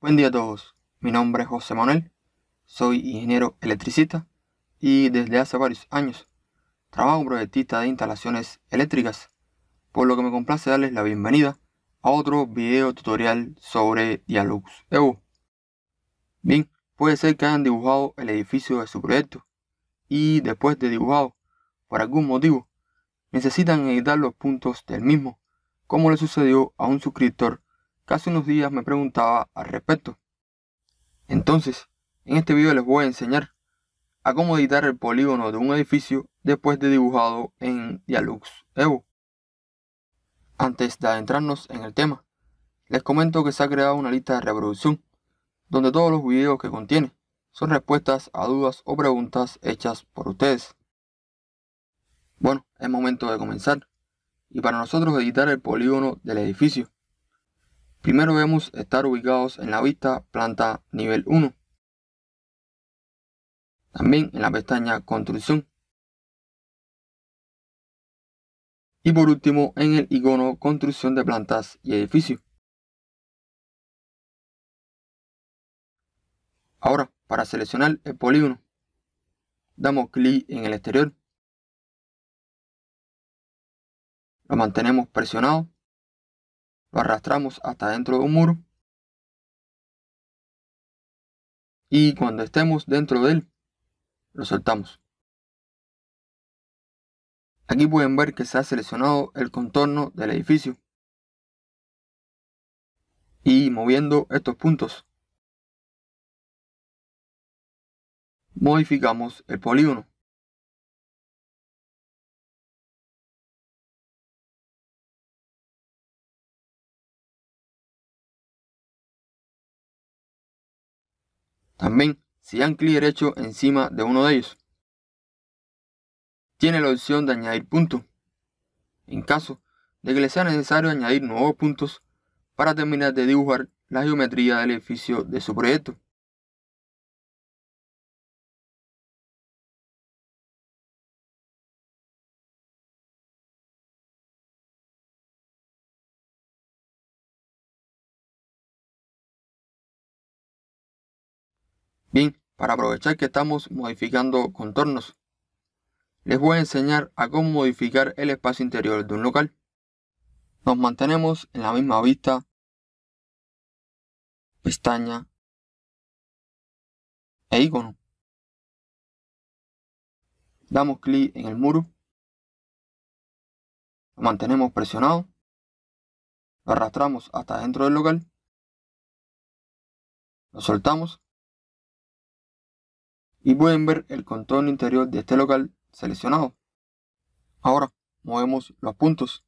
Buen día a todos, mi nombre es José Manuel, soy ingeniero electricista y desde hace varios años trabajo como proyectista de instalaciones eléctricas, por lo que me complace darles la bienvenida a otro video tutorial sobre Dialux EU. Bien, puede ser que hayan dibujado el edificio de su proyecto y después de dibujado, por algún motivo, necesitan editar los puntos del mismo, como le sucedió a un suscriptor hace unos días me preguntaba al respecto. Entonces, en este video les voy a enseñar a cómo editar el polígono de un edificio después de dibujado en Dialux Evo. Antes de adentrarnos en el tema, les comento que se ha creado una lista de reproducción, donde todos los videos que contiene son respuestas a dudas o preguntas hechas por ustedes. Bueno, es momento de comenzar, y para nosotros editar el polígono del edificio. Primero debemos estar ubicados en la vista planta nivel 1. También en la pestaña construcción. Y por último en el icono construcción de plantas y edificios. Ahora, para seleccionar el polígono, damos clic en el exterior. Lo mantenemos presionado lo arrastramos hasta dentro de un muro y cuando estemos dentro de él, lo soltamos. Aquí pueden ver que se ha seleccionado el contorno del edificio y moviendo estos puntos modificamos el polígono. También, si dan clic derecho encima de uno de ellos, tiene la opción de añadir puntos. En caso de que le sea necesario añadir nuevos puntos para terminar de dibujar la geometría del edificio de su proyecto. Bien, para aprovechar que estamos modificando contornos, les voy a enseñar a cómo modificar el espacio interior de un local. Nos mantenemos en la misma vista, pestaña e icono. Damos clic en el muro, lo mantenemos presionado, lo arrastramos hasta dentro del local, lo soltamos y pueden ver el contorno interior de este local seleccionado. Ahora movemos los puntos.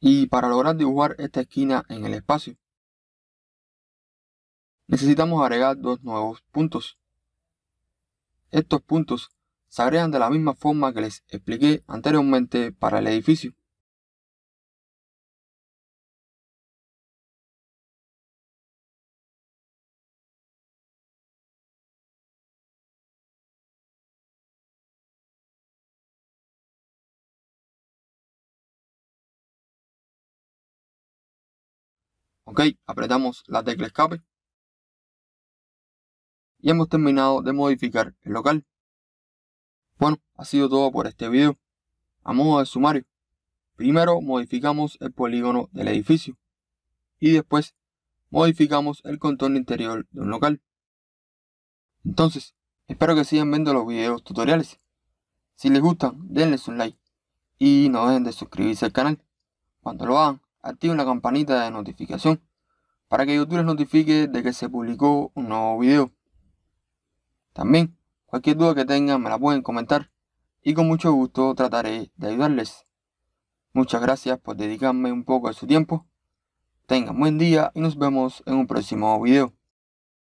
Y para lograr dibujar esta esquina en el espacio, necesitamos agregar dos nuevos puntos. Estos puntos se agregan de la misma forma que les expliqué anteriormente para el edificio. Ok, apretamos la tecla escape y hemos terminado de modificar el local. Bueno, ha sido todo por este video. A modo de sumario, primero modificamos el polígono del edificio y después modificamos el contorno interior de un local. Entonces, espero que sigan viendo los videos tutoriales. Si les gustan, denles un like y no dejen de suscribirse al canal. Cuando lo hagan, activen la campanita de notificación para que YouTube les notifique de que se publicó un nuevo video. También, cualquier duda que tengan me la pueden comentar y con mucho gusto trataré de ayudarles. Muchas gracias por dedicarme un poco de su tiempo. Tengan buen día y nos vemos en un próximo video.